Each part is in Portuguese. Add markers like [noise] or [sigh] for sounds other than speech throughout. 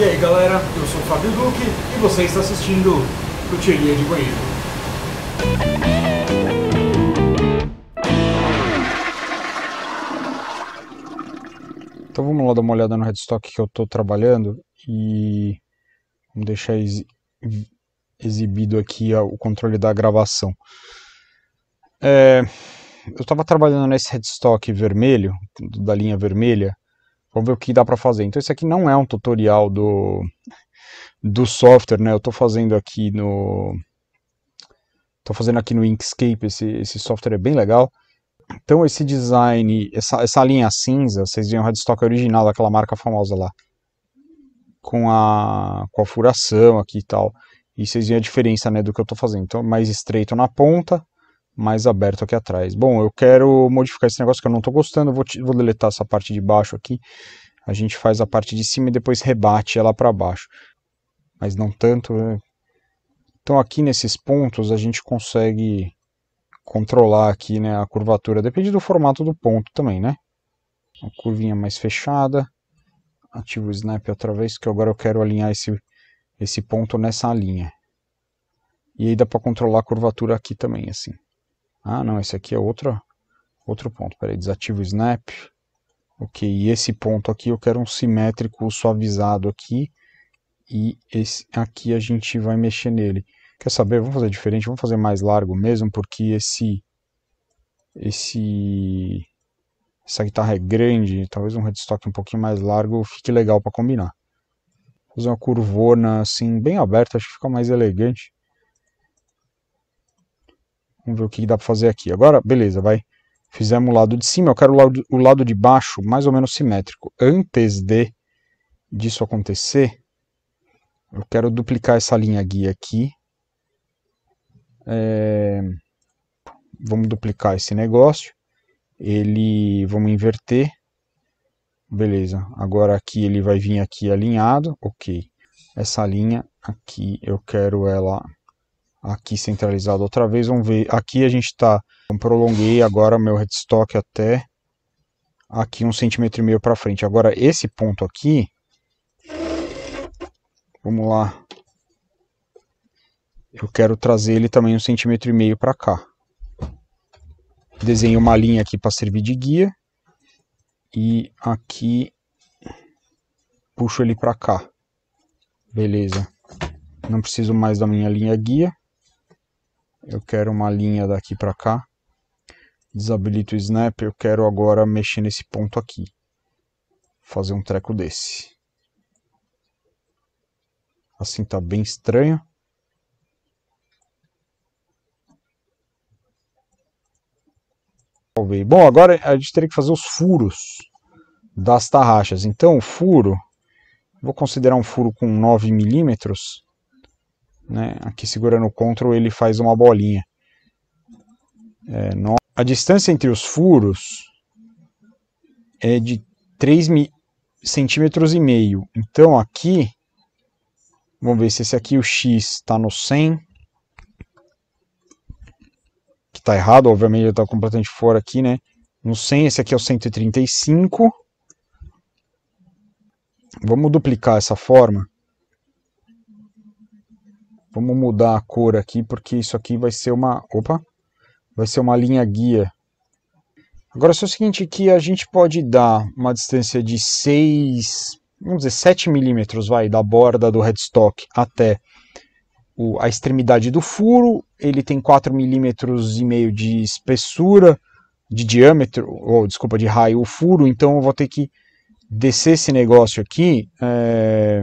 E aí galera, eu sou o Fábio Duque e você está assistindo Cutieria de Banheiro. Então vamos lá dar uma olhada no headstock que eu estou trabalhando e vamos deixar ex exibido aqui o controle da gravação. É, eu estava trabalhando nesse headstock vermelho, da linha vermelha, Vamos ver o que dá para fazer. Então esse aqui não é um tutorial do, do software, né? Eu estou fazendo aqui no... Estou fazendo aqui no Inkscape, esse, esse software é bem legal. Então esse design, essa, essa linha cinza, vocês viram o headstock original daquela marca famosa lá. Com a, com a furação aqui e tal. E vocês viram a diferença né, do que eu estou fazendo. Então é mais estreito na ponta mais aberto aqui atrás. Bom, eu quero modificar esse negócio que eu não estou gostando, vou, vou deletar essa parte de baixo aqui. A gente faz a parte de cima e depois rebate ela para baixo. Mas não tanto. Né? Então aqui nesses pontos a gente consegue controlar aqui né, a curvatura. Depende do formato do ponto também, né? Uma curvinha mais fechada. Ativo o snap outra vez, que agora eu quero alinhar esse, esse ponto nessa linha. E aí dá para controlar a curvatura aqui também, assim. Ah, não, esse aqui é outro, outro ponto. Peraí, desativa o snap. Ok, e esse ponto aqui eu quero um simétrico suavizado aqui. E esse aqui a gente vai mexer nele. Quer saber? Vamos fazer diferente, vamos fazer mais largo mesmo, porque esse... esse essa guitarra é grande, talvez um redstock um pouquinho mais largo fique legal para combinar. Vou fazer uma curvona assim, bem aberta, acho que fica mais elegante. Vamos ver o que dá para fazer aqui. Agora, beleza, vai. Fizemos o lado de cima, eu quero o lado, o lado de baixo mais ou menos simétrico. Antes de disso acontecer, eu quero duplicar essa linha guia aqui. É... Vamos duplicar esse negócio. Ele, vamos inverter. Beleza, agora aqui ele vai vir aqui alinhado, ok. Essa linha aqui eu quero ela aqui centralizado outra vez. Vamos ver, aqui a gente está, prolonguei agora meu headstock até aqui um centímetro e meio para frente. Agora esse ponto aqui, vamos lá, eu quero trazer ele também um centímetro e meio para cá. Desenho uma linha aqui para servir de guia e aqui puxo ele para cá. Beleza. Não preciso mais da minha linha guia eu quero uma linha daqui para cá, desabilito o snap, eu quero agora mexer nesse ponto aqui, fazer um treco desse. Assim tá bem estranho. Bom, agora a gente teria que fazer os furos das tarraxas. Então, o furo, vou considerar um furo com 9 milímetros né? Aqui segurando o Ctrl ele faz uma bolinha. É, no... A distância entre os furos é de 3 mi... centímetros e meio. Então aqui, vamos ver se esse aqui, o X, está no 100. Que está errado, obviamente ele está completamente fora aqui, né? No 100, esse aqui é o 135. Vamos duplicar essa forma Vamos mudar a cor aqui, porque isso aqui vai ser uma... Opa! Vai ser uma linha guia. Agora, é o seguinte, que a gente pode dar uma distância de 6... Vamos dizer, 7 milímetros, vai, da borda do headstock até a extremidade do furo. Ele tem 4 milímetros e meio de espessura, de diâmetro, ou, desculpa, de raio o furo. Então, eu vou ter que descer esse negócio aqui... É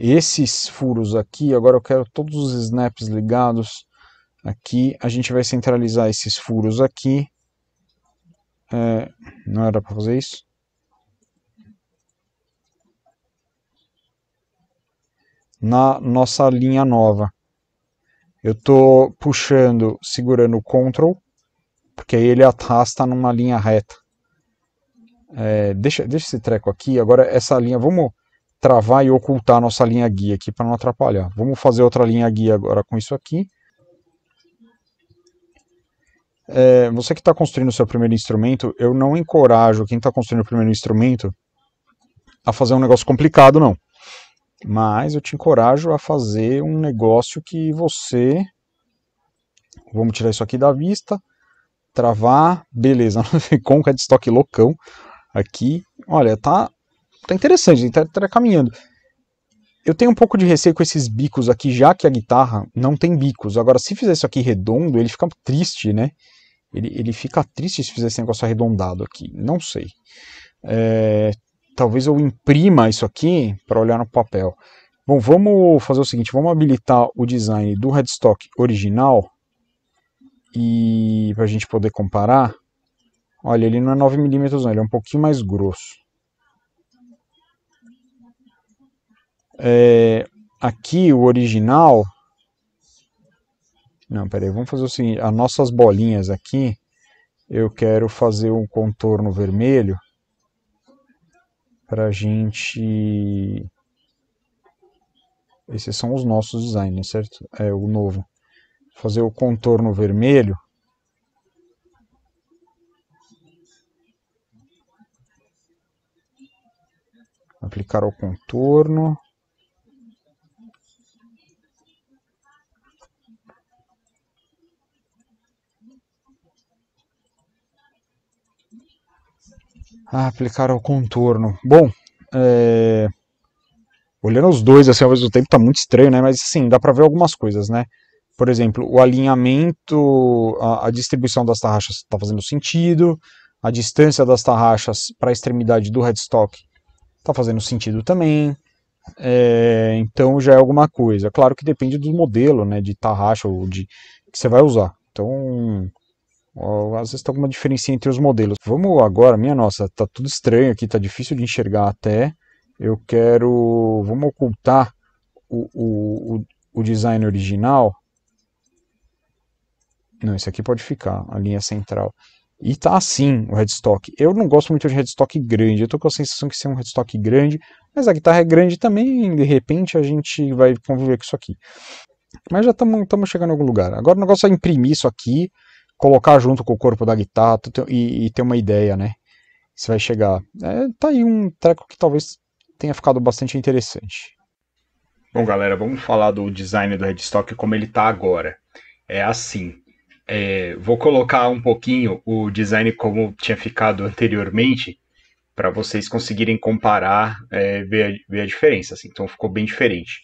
esses furos aqui, agora eu quero todos os snaps ligados aqui, a gente vai centralizar esses furos aqui, é, não era para fazer isso? Na nossa linha nova. Eu estou puxando, segurando o Ctrl, porque aí ele arrasta numa linha reta. É, deixa, deixa esse treco aqui, agora essa linha, vamos travar e ocultar a nossa linha guia aqui para não atrapalhar. Vamos fazer outra linha guia agora com isso aqui. É, você que está construindo o seu primeiro instrumento, eu não encorajo quem está construindo o primeiro instrumento a fazer um negócio complicado, não. Mas eu te encorajo a fazer um negócio que você... Vamos tirar isso aqui da vista. Travar. Beleza, [laughs] conca é de estoque loucão aqui. Olha, tá tá interessante, tá, tá caminhando. Eu tenho um pouco de receio com esses bicos aqui, já que a guitarra não tem bicos. Agora, se fizer isso aqui redondo, ele fica triste, né? Ele, ele fica triste se fizer esse negócio arredondado aqui. Não sei. É, talvez eu imprima isso aqui para olhar no papel. Bom, vamos fazer o seguinte, vamos habilitar o design do headstock original e para a gente poder comparar. Olha, ele não é 9mm não, ele é um pouquinho mais grosso. É, aqui o original. Não, peraí, vamos fazer o seguinte: as nossas bolinhas aqui, eu quero fazer um contorno vermelho para a gente. Esses são os nossos designs, certo? É o novo. Fazer o contorno vermelho. Aplicar o contorno. a ah, aplicar ao contorno. Bom, é... olhando os dois assim ao mesmo tempo tá muito estranho, né? Mas assim, dá para ver algumas coisas, né? Por exemplo, o alinhamento, a, a distribuição das tarraxas está fazendo sentido, a distância das tarraxas para a extremidade do headstock está fazendo sentido também. É, então já é alguma coisa. Claro que depende do modelo, né, de tarraxa ou de que você vai usar. Então às vezes tem tá alguma diferença entre os modelos. Vamos agora, minha nossa, tá tudo estranho aqui, tá difícil de enxergar até. Eu quero, vamos ocultar o, o, o design original. Não, isso aqui pode ficar, a linha central. E tá assim o headstock. Eu não gosto muito de headstock grande. Eu tô com a sensação que ser é um headstock grande, mas a guitarra é grande também. De repente a gente vai conviver com isso aqui. Mas já estamos chegando a algum lugar. Agora o negócio é imprimir isso aqui colocar junto com o corpo da guitarra e, e ter uma ideia, né? Você vai chegar. É, tá aí um treco que talvez tenha ficado bastante interessante. Bom, galera, vamos falar do design do headstock como ele tá agora. É assim. É, vou colocar um pouquinho o design como tinha ficado anteriormente para vocês conseguirem comparar, é, ver, a, ver, a, diferença. Assim. Então ficou bem diferente.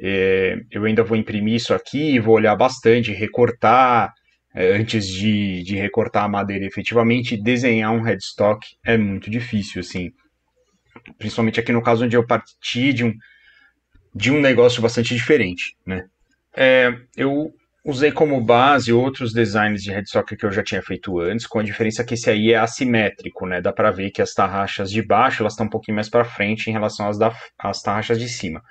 É, eu ainda vou imprimir isso aqui, vou olhar bastante, recortar, é, antes de, de recortar a madeira efetivamente, desenhar um headstock é muito difícil, assim. Principalmente aqui no caso onde eu parti de um, de um negócio bastante diferente, né? É, eu usei como base outros designs de headstock que eu já tinha feito antes, com a diferença que esse aí é assimétrico, né? Dá para ver que as tarraxas de baixo elas estão um pouquinho mais para frente em relação às, da, às tarraxas de cima.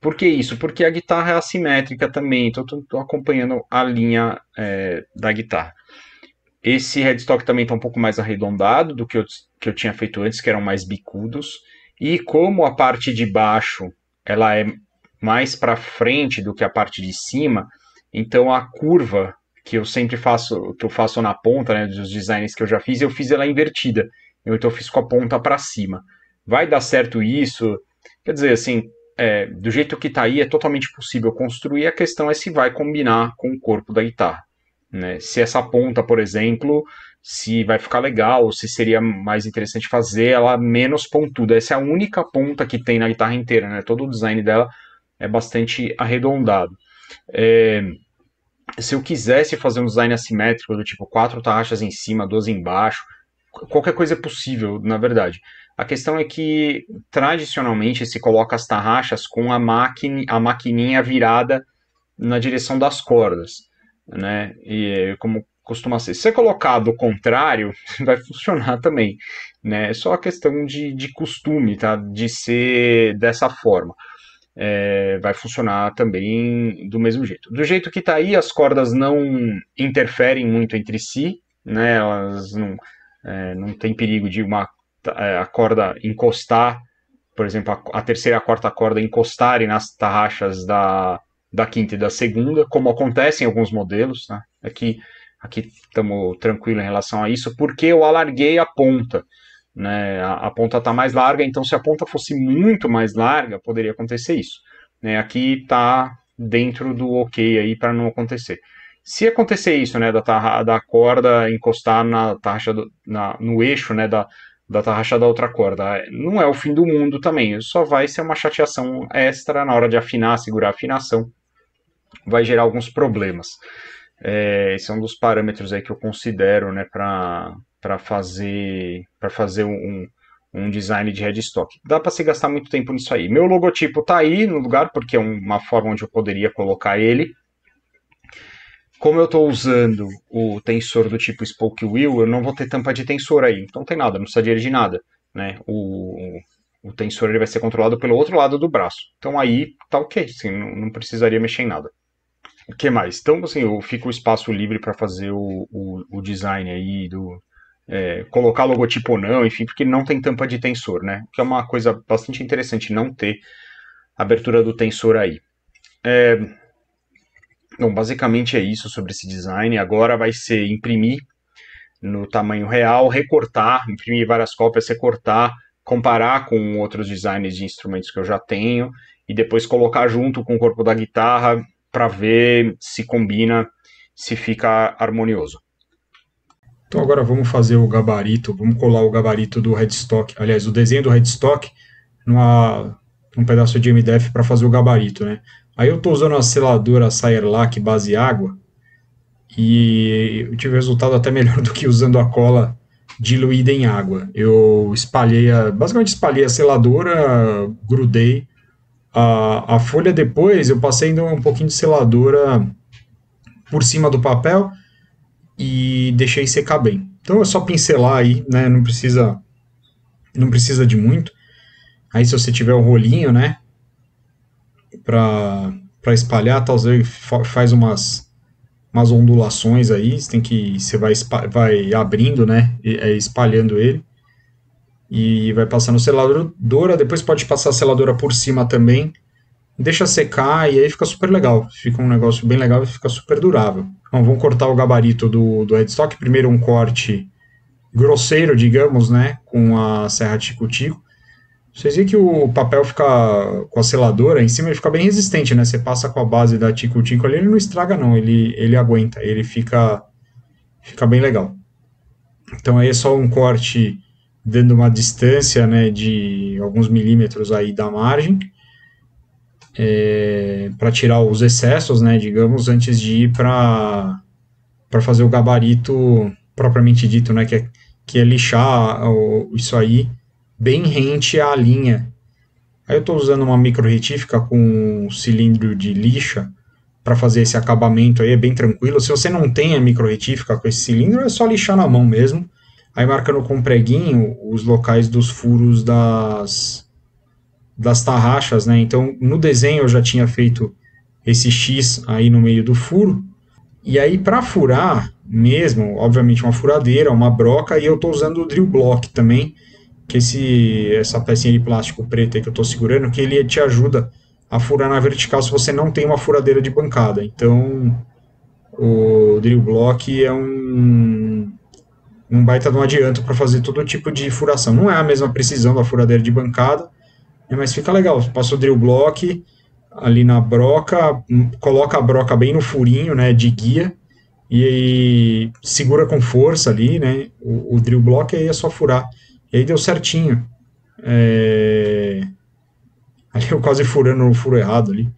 Por que isso? Porque a guitarra é assimétrica também, então estou acompanhando a linha é, da guitarra. Esse headstock também está um pouco mais arredondado do que eu, que eu tinha feito antes, que eram mais bicudos. E como a parte de baixo ela é mais para frente do que a parte de cima, então a curva que eu sempre faço, que eu faço na ponta, né, dos designs que eu já fiz, eu fiz ela invertida. Então eu fiz com a ponta para cima. Vai dar certo isso? Quer dizer, assim, é, do jeito que está aí, é totalmente possível construir. A questão é se vai combinar com o corpo da guitarra. Né? Se essa ponta, por exemplo, se vai ficar legal, se seria mais interessante fazer ela menos pontuda. Essa é a única ponta que tem na guitarra inteira, né? Todo o design dela é bastante arredondado. É... se eu quisesse fazer um design assimétrico, do tipo quatro tarraxas em cima, duas embaixo, qualquer coisa é possível, na verdade. A questão é que, tradicionalmente, se coloca as tarraxas com a, maqui a maquininha virada na direção das cordas, né? E como costuma ser. Se você colocar do contrário, [laughs] vai funcionar também, né? É só a questão de, de costume, tá? De ser dessa forma. É, vai funcionar também do mesmo jeito. Do jeito que está aí, as cordas não interferem muito entre si, né? Elas não, é, não tem perigo de uma Tá, é, a corda encostar, por exemplo, a, a terceira e a quarta corda encostarem nas tarraxas da, da quinta e da segunda, como acontece em alguns modelos, né? Aqui aqui estamos tranquilo em relação a isso, porque eu alarguei a ponta, né? A, a ponta está mais larga, então se a ponta fosse muito mais larga, poderia acontecer isso. Né? Aqui está dentro do ok aí para não acontecer. Se acontecer isso, né, da, da corda encostar na taxa do, na, no eixo, né, da, data rachada a outra corda. Ah, não é o fim do mundo também, só vai ser uma chateação extra na hora de afinar, segurar a afinação. Vai gerar alguns problemas. É, esse é um dos parâmetros aí que eu considero né, para fazer, fazer um, um design de headstock. Dá para se gastar muito tempo nisso aí. Meu logotipo está aí no lugar, porque é uma forma onde eu poderia colocar ele como eu estou usando o tensor do tipo Spoke Wheel, eu não vou ter tampa de tensor aí. Então não tem nada, não precisa dirigir nada. Né? O, o tensor ele vai ser controlado pelo outro lado do braço. Então aí tá ok, assim, não, não precisaria mexer em nada. O que mais? Então, assim, eu fico o espaço livre para fazer o, o, o, design aí do. É, colocar logotipo ou não, enfim, porque não tem tampa de tensor, né? Que é uma coisa bastante interessante não ter abertura do tensor aí. É, Bom, então, basicamente é isso sobre esse design. Agora vai ser imprimir no tamanho real, recortar, imprimir várias cópias, recortar, comparar com outros designs de instrumentos que eu já tenho e depois colocar junto com o corpo da guitarra para ver se combina, se fica harmonioso. Então agora vamos fazer o gabarito, vamos colar o gabarito do headstock, aliás, o desenho do headstock numa, num pedaço de MDF para fazer o gabarito, né? Aí eu estou usando a seladora Sairlac base água e eu tive resultado até melhor [laughs] do que usando a cola diluída em água. Eu espalhei, a, basicamente espalhei a seladora, grudei a, a folha depois, eu passei ainda um pouquinho de seladora por cima do papel e deixei secar bem. Então é só pincelar aí, né? Não precisa, não precisa de muito. Aí se você tiver o um rolinho, né? para espalhar, talvez tá faz umas, umas ondulações aí, você tem que, você vai, vai abrindo, né, é, espalhando ele, e vai passando seladora, depois pode passar a seladora por cima também, deixa secar e aí fica super legal, fica um negócio bem legal e fica super durável. Então, vamos cortar o gabarito do, do headstock, primeiro um corte grosseiro, digamos, né, com a serra tico-tico, vocês viram que o papel fica com a seladora em cima, ele fica bem resistente, né? Você passa com a base da Tico Tico ali, ele não estraga não, ele, ele aguenta, ele fica, fica bem legal. Então aí é só um corte dando uma distância, né, de alguns milímetros aí da margem, é, para tirar os excessos, né, digamos, antes de ir para para fazer o gabarito propriamente dito, né, que é, que é lixar isso aí bem rente à linha. Aí eu estou usando uma micro retífica com um cilindro de lixa para fazer esse acabamento aí, é bem tranquilo. Se você não tem a micro retífica com esse cilindro, é só lixar na mão mesmo. Aí marcando com um preguinho os locais dos furos das, das tarraxas, né? Então, no desenho eu já tinha feito esse X aí no meio do furo. E aí, para furar mesmo, obviamente uma furadeira, uma broca, e eu estou usando o drill block também, que esse, essa pecinha de plástico preta que eu estou segurando, que ele te ajuda a furar na vertical se você não tem uma furadeira de bancada. Então, o drill block é um, um baita de um adianto para fazer todo tipo de furação. Não é a mesma precisão da furadeira de bancada, né, mas fica legal. Passa o drill block ali na broca, hum, coloca a broca bem no furinho né, de guia e aí segura com força ali, né? O, o drill block aí é só furar e aí deu certinho. É... Ali eu quase furando o furo errado ali.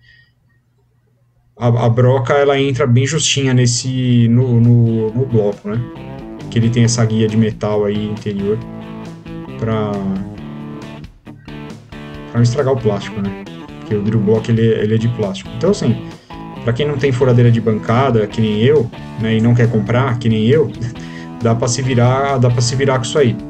A, a, broca ela entra bem justinha nesse no, no, no, bloco, né? Que ele tem essa guia de metal aí interior para para não estragar o plástico, né? Porque o drill block ele, ele é de plástico. Então assim, para quem não tem furadeira de bancada, que nem eu, né, e não quer comprar, que nem eu, [laughs] dá para se virar, dá para se virar com isso aí.